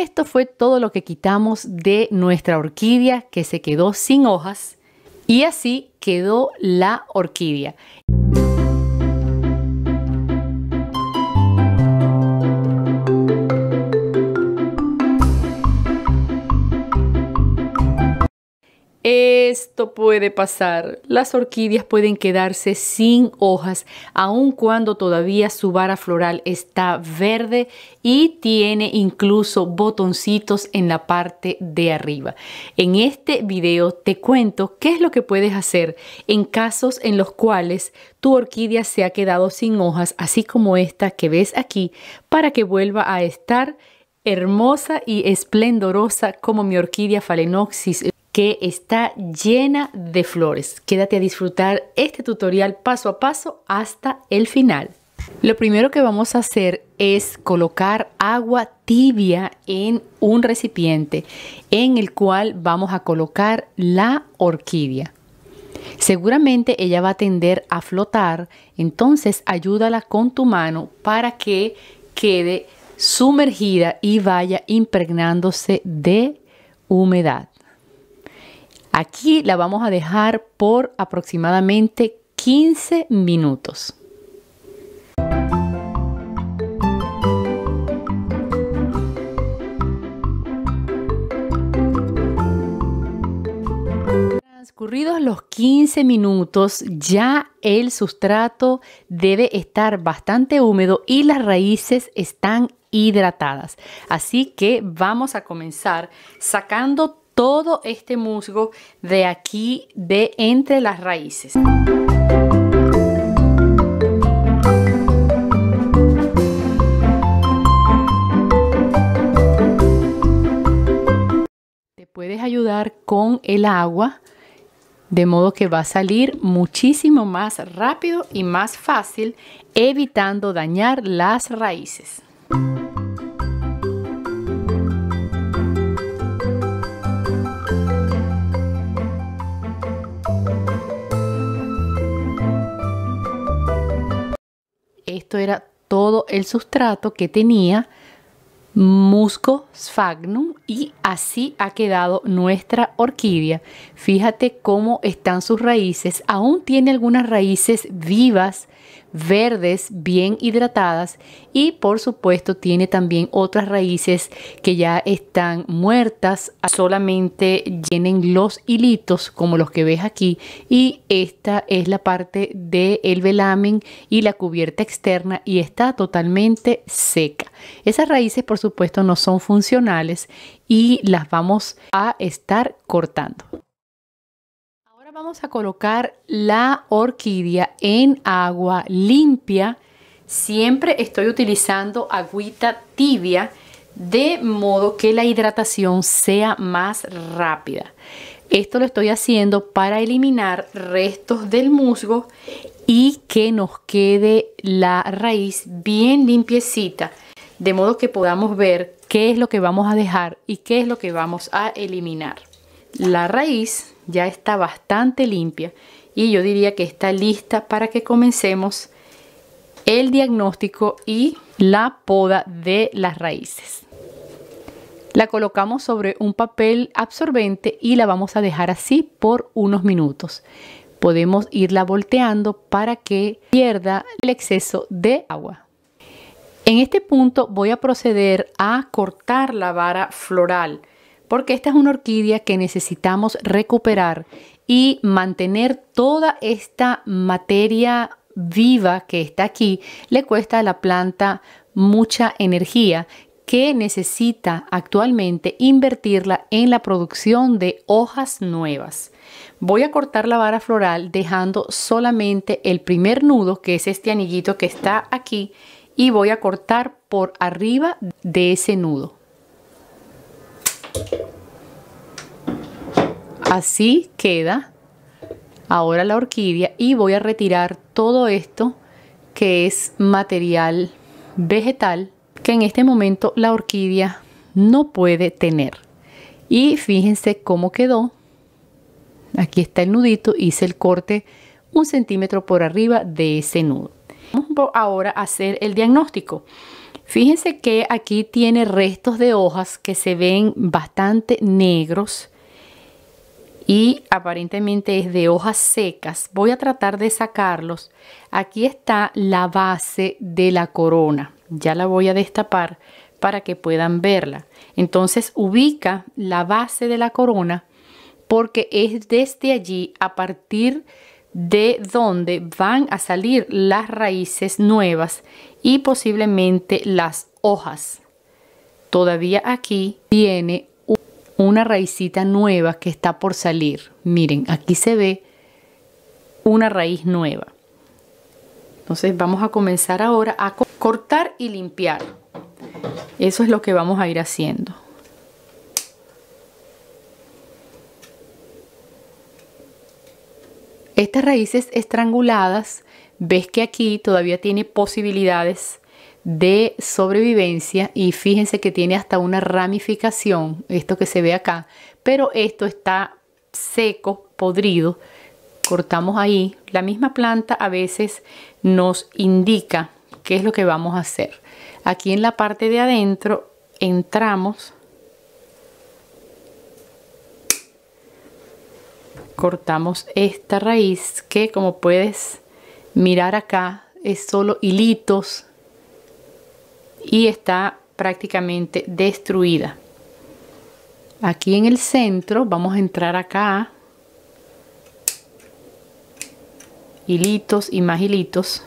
Esto fue todo lo que quitamos de nuestra orquídea que se quedó sin hojas y así quedó la orquídea. puede pasar. Las orquídeas pueden quedarse sin hojas, aun cuando todavía su vara floral está verde y tiene incluso botoncitos en la parte de arriba. En este video te cuento qué es lo que puedes hacer en casos en los cuales tu orquídea se ha quedado sin hojas, así como esta que ves aquí, para que vuelva a estar hermosa y esplendorosa como mi orquídea Phalaenopsis que está llena de flores. Quédate a disfrutar este tutorial paso a paso hasta el final. Lo primero que vamos a hacer es colocar agua tibia en un recipiente en el cual vamos a colocar la orquídea. Seguramente ella va a tender a flotar, entonces ayúdala con tu mano para que quede sumergida y vaya impregnándose de humedad. Aquí la vamos a dejar por aproximadamente 15 minutos. Transcurridos los 15 minutos, ya el sustrato debe estar bastante húmedo y las raíces están hidratadas. Así que vamos a comenzar sacando todo este musgo de aquí de entre las raíces. Te puedes ayudar con el agua de modo que va a salir muchísimo más rápido y más fácil evitando dañar las raíces. Esto era todo el sustrato que tenía musco sphagnum y así ha quedado nuestra orquídea. Fíjate cómo están sus raíces. Aún tiene algunas raíces vivas, verdes bien hidratadas y por supuesto tiene también otras raíces que ya están muertas, solamente llenen los hilitos como los que ves aquí y esta es la parte del velamen y la cubierta externa y está totalmente seca. Esas raíces por supuesto no son funcionales y las vamos a estar cortando vamos a colocar la orquídea en agua limpia. Siempre estoy utilizando agüita tibia de modo que la hidratación sea más rápida. Esto lo estoy haciendo para eliminar restos del musgo y que nos quede la raíz bien limpiecita, de modo que podamos ver qué es lo que vamos a dejar y qué es lo que vamos a eliminar. La raíz ya está bastante limpia y yo diría que está lista para que comencemos el diagnóstico y la poda de las raíces. La colocamos sobre un papel absorbente y la vamos a dejar así por unos minutos. Podemos irla volteando para que pierda el exceso de agua. En este punto voy a proceder a cortar la vara floral porque esta es una orquídea que necesitamos recuperar y mantener toda esta materia viva que está aquí le cuesta a la planta mucha energía que necesita actualmente invertirla en la producción de hojas nuevas. Voy a cortar la vara floral dejando solamente el primer nudo, que es este anillito que está aquí, y voy a cortar por arriba de ese nudo. Así queda ahora la orquídea y voy a retirar todo esto que es material vegetal que en este momento la orquídea no puede tener. Y fíjense cómo quedó. Aquí está el nudito, hice el corte un centímetro por arriba de ese nudo. Vamos ahora a hacer el diagnóstico. Fíjense que aquí tiene restos de hojas que se ven bastante negros y aparentemente es de hojas secas. Voy a tratar de sacarlos. Aquí está la base de la corona. Ya la voy a destapar para que puedan verla. Entonces ubica la base de la corona porque es desde allí a partir de dónde van a salir las raíces nuevas y posiblemente las hojas. Todavía aquí tiene una raicita nueva que está por salir. Miren, aquí se ve una raíz nueva. Entonces vamos a comenzar ahora a cortar y limpiar. Eso es lo que vamos a ir haciendo. Estas raíces estranguladas, ves que aquí todavía tiene posibilidades de sobrevivencia y fíjense que tiene hasta una ramificación, esto que se ve acá, pero esto está seco, podrido. Cortamos ahí. La misma planta a veces nos indica qué es lo que vamos a hacer. Aquí en la parte de adentro entramos cortamos esta raíz que como puedes mirar acá es solo hilitos y está prácticamente destruida aquí en el centro vamos a entrar acá hilitos y más hilitos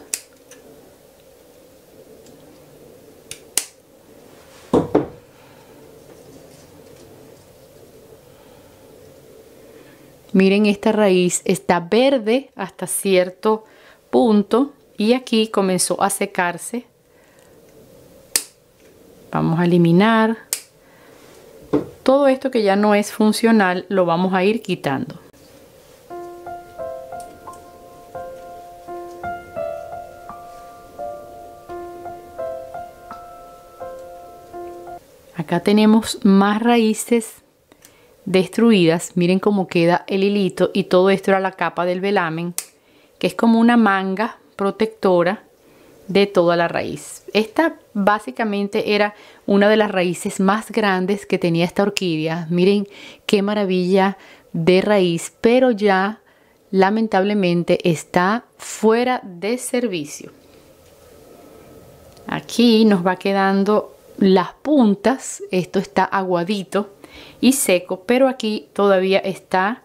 Miren, esta raíz está verde hasta cierto punto y aquí comenzó a secarse. Vamos a eliminar. Todo esto que ya no es funcional lo vamos a ir quitando. Acá tenemos más raíces destruidas. Miren cómo queda el hilito y todo esto era la capa del velamen, que es como una manga protectora de toda la raíz. Esta básicamente era una de las raíces más grandes que tenía esta orquídea. Miren qué maravilla de raíz, pero ya lamentablemente está fuera de servicio. Aquí nos va quedando las puntas, esto está aguadito y seco, pero aquí todavía está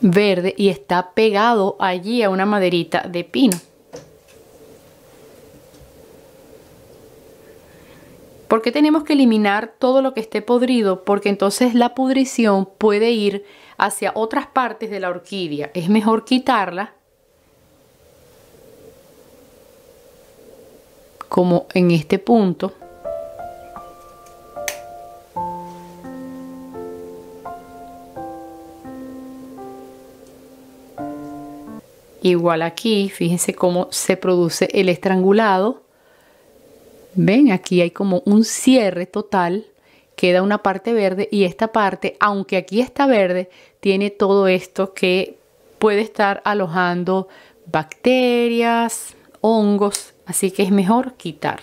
verde y está pegado allí a una maderita de pino. porque tenemos que eliminar todo lo que esté podrido? Porque entonces la pudrición puede ir hacia otras partes de la orquídea. Es mejor quitarla como en este punto Igual aquí, fíjense cómo se produce el estrangulado. Ven, aquí hay como un cierre total. Queda una parte verde y esta parte, aunque aquí está verde, tiene todo esto que puede estar alojando bacterias, hongos, así que es mejor quitar.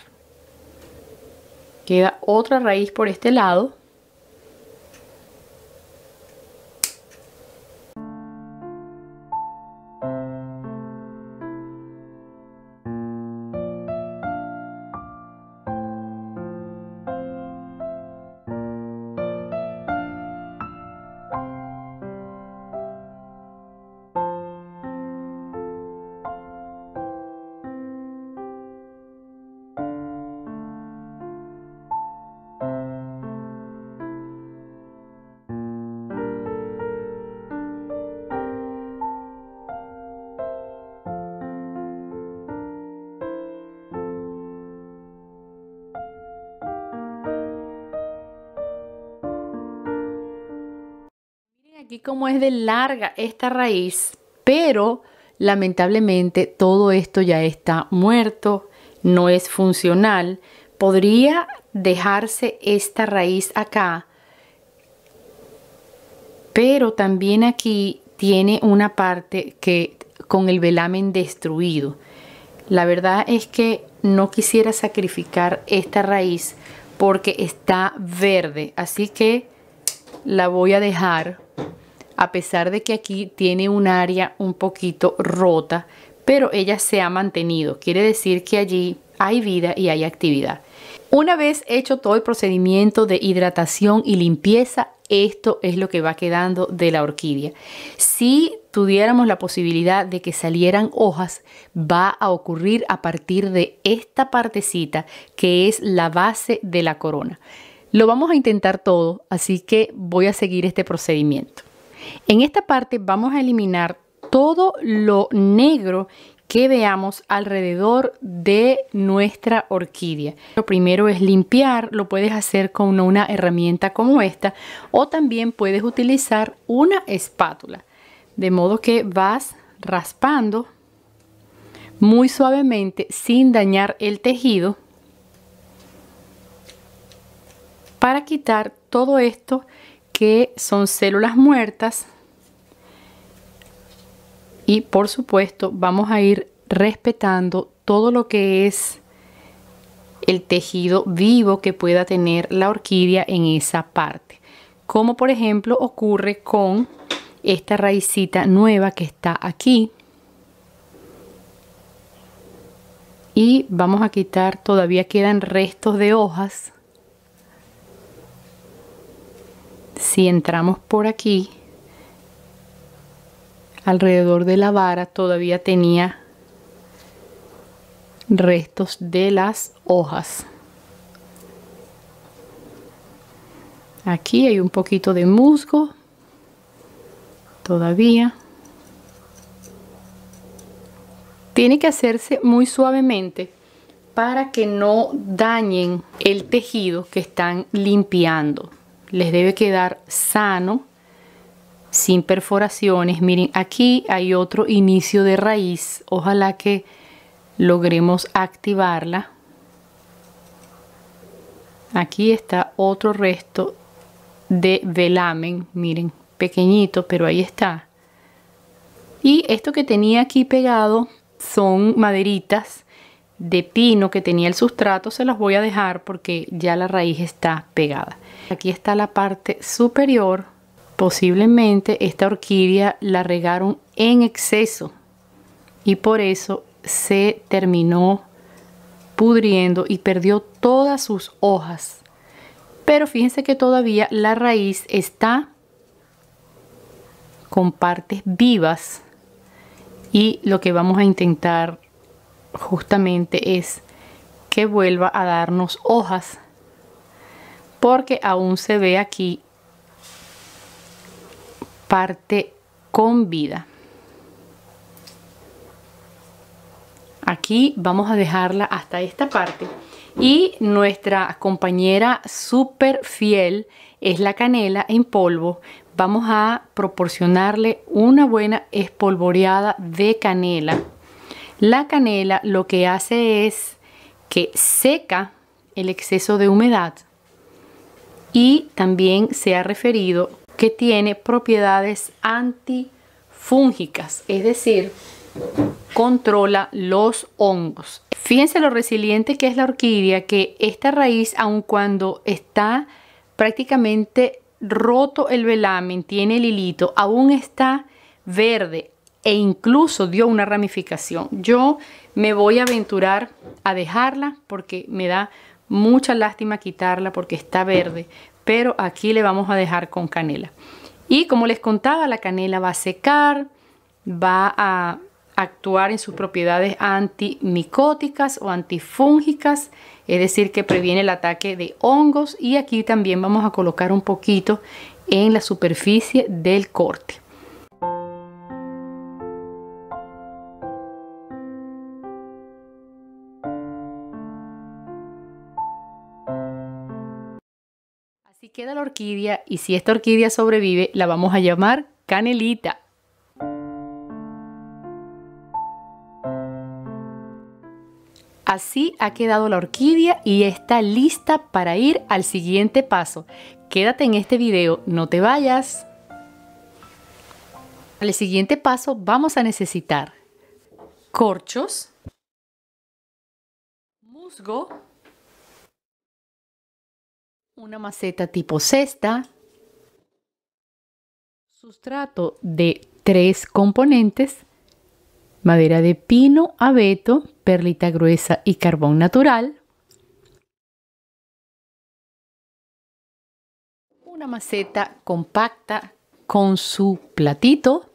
Queda otra raíz por este lado como es de larga esta raíz, pero lamentablemente todo esto ya está muerto, no es funcional. Podría dejarse esta raíz acá, pero también aquí tiene una parte que con el velamen destruido. La verdad es que no quisiera sacrificar esta raíz porque está verde, así que la voy a dejar a pesar de que aquí tiene un área un poquito rota, pero ella se ha mantenido. Quiere decir que allí hay vida y hay actividad. Una vez hecho todo el procedimiento de hidratación y limpieza, esto es lo que va quedando de la orquídea. Si tuviéramos la posibilidad de que salieran hojas, va a ocurrir a partir de esta partecita que es la base de la corona. Lo vamos a intentar todo, así que voy a seguir este procedimiento. En esta parte vamos a eliminar todo lo negro que veamos alrededor de nuestra orquídea. Lo primero es limpiar, lo puedes hacer con una herramienta como esta o también puedes utilizar una espátula. De modo que vas raspando muy suavemente sin dañar el tejido para quitar todo esto que son células muertas y por supuesto vamos a ir respetando todo lo que es el tejido vivo que pueda tener la orquídea en esa parte como por ejemplo ocurre con esta raicita nueva que está aquí y vamos a quitar todavía quedan restos de hojas si entramos por aquí, alrededor de la vara todavía tenía restos de las hojas. Aquí hay un poquito de musgo todavía. Tiene que hacerse muy suavemente para que no dañen el tejido que están limpiando les debe quedar sano, sin perforaciones. Miren, aquí hay otro inicio de raíz. Ojalá que logremos activarla. Aquí está otro resto de velamen, miren, pequeñito, pero ahí está. Y esto que tenía aquí pegado son maderitas de pino que tenía el sustrato, se las voy a dejar porque ya la raíz está pegada. Aquí está la parte superior. Posiblemente esta orquídea la regaron en exceso y por eso se terminó pudriendo y perdió todas sus hojas. Pero fíjense que todavía la raíz está con partes vivas y lo que vamos a intentar justamente es que vuelva a darnos hojas porque aún se ve aquí parte con vida. Aquí vamos a dejarla hasta esta parte. Y nuestra compañera súper fiel es la canela en polvo. Vamos a proporcionarle una buena espolvoreada de canela. La canela lo que hace es que seca el exceso de humedad y también se ha referido que tiene propiedades antifúngicas, es decir, controla los hongos. Fíjense lo resiliente que es la orquídea, que esta raíz, aun cuando está prácticamente roto el velamen, tiene el hilito, aún está verde e incluso dio una ramificación. Yo me voy a aventurar a dejarla porque me da Mucha lástima quitarla porque está verde, pero aquí le vamos a dejar con canela. Y como les contaba, la canela va a secar, va a actuar en sus propiedades antimicóticas o antifúngicas, es decir, que previene el ataque de hongos y aquí también vamos a colocar un poquito en la superficie del corte. queda la orquídea y si esta orquídea sobrevive, la vamos a llamar canelita. Así ha quedado la orquídea y está lista para ir al siguiente paso. Quédate en este video, no te vayas. Al siguiente paso vamos a necesitar corchos, musgo, una maceta tipo cesta, sustrato de tres componentes, madera de pino, abeto, perlita gruesa y carbón natural, una maceta compacta con su platito,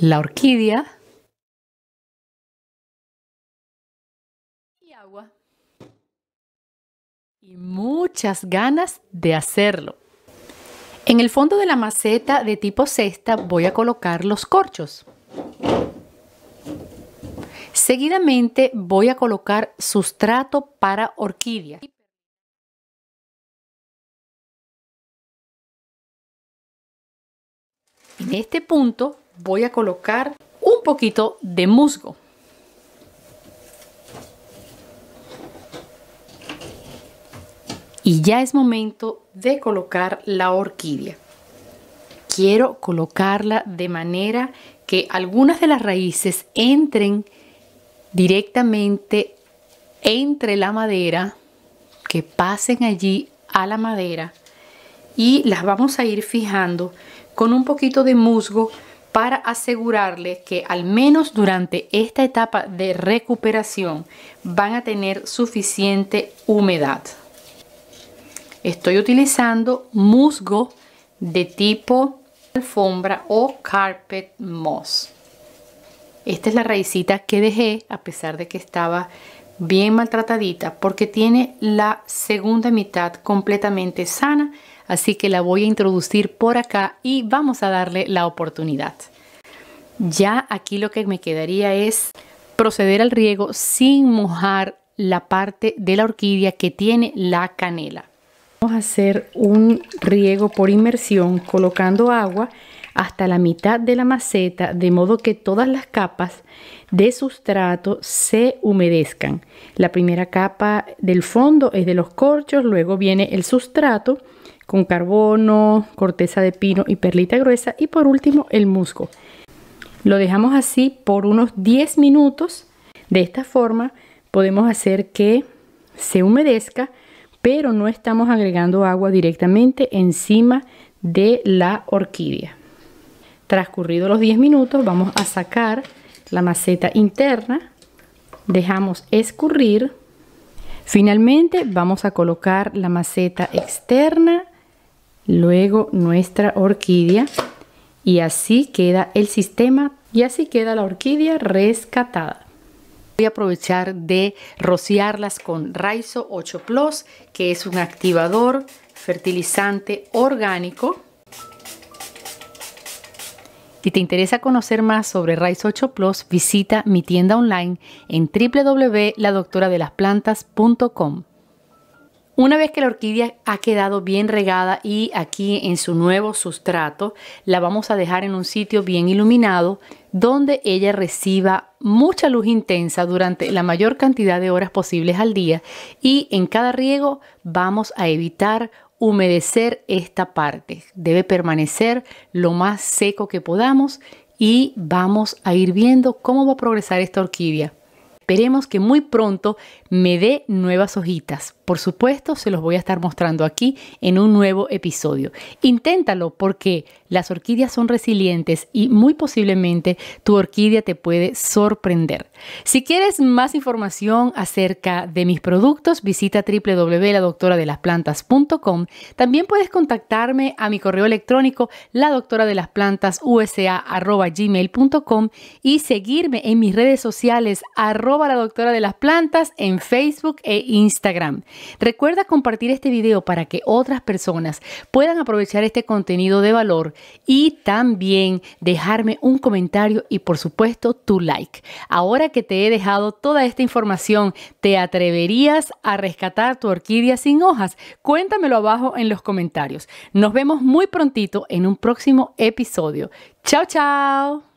la orquídea, y muchas ganas de hacerlo. En el fondo de la maceta de tipo cesta voy a colocar los corchos. Seguidamente voy a colocar sustrato para orquídea. En este punto voy a colocar un poquito de musgo. y ya es momento de colocar la orquídea. Quiero colocarla de manera que algunas de las raíces entren directamente entre la madera, que pasen allí a la madera y las vamos a ir fijando con un poquito de musgo para asegurarles que al menos durante esta etapa de recuperación van a tener suficiente humedad. Estoy utilizando musgo de tipo alfombra o carpet moss. Esta es la raicita que dejé a pesar de que estaba bien maltratadita porque tiene la segunda mitad completamente sana. Así que la voy a introducir por acá y vamos a darle la oportunidad. Ya aquí lo que me quedaría es proceder al riego sin mojar la parte de la orquídea que tiene la canela. Vamos a hacer un riego por inmersión colocando agua hasta la mitad de la maceta de modo que todas las capas de sustrato se humedezcan. La primera capa del fondo es de los corchos, luego viene el sustrato con carbono, corteza de pino y perlita gruesa y por último el musgo. Lo dejamos así por unos 10 minutos. De esta forma podemos hacer que se humedezca pero no estamos agregando agua directamente encima de la orquídea. Transcurridos los 10 minutos vamos a sacar la maceta interna, dejamos escurrir. Finalmente vamos a colocar la maceta externa, luego nuestra orquídea y así queda el sistema y así queda la orquídea rescatada. Voy a aprovechar de rociarlas con Raizo 8 Plus, que es un activador fertilizante orgánico. Si te interesa conocer más sobre Raizo 8 Plus, visita mi tienda online en www.ladoctoradelasplantas.com. Una vez que la orquídea ha quedado bien regada y aquí en su nuevo sustrato, la vamos a dejar en un sitio bien iluminado donde ella reciba mucha luz intensa durante la mayor cantidad de horas posibles al día y en cada riego vamos a evitar humedecer esta parte. Debe permanecer lo más seco que podamos y vamos a ir viendo cómo va a progresar esta orquídea. Esperemos que muy pronto me dé nuevas hojitas por supuesto se los voy a estar mostrando aquí en un nuevo episodio. Inténtalo porque las orquídeas son resilientes y muy posiblemente tu orquídea te puede sorprender. Si quieres más información acerca de mis productos, visita www.ladoctoradelasplantas.com. También puedes contactarme a mi correo electrónico de ladoctoradelasplantasusa@gmail.com y seguirme en mis redes sociales arroba la doctora de las plantas en Facebook e Instagram. Recuerda compartir este video para que otras personas puedan aprovechar este contenido de valor y también dejarme un comentario y por supuesto tu like. Ahora que te he dejado toda esta información, ¿te atreverías a rescatar tu orquídea sin hojas? Cuéntamelo abajo en los comentarios. Nos vemos muy prontito en un próximo episodio. Chao, chao.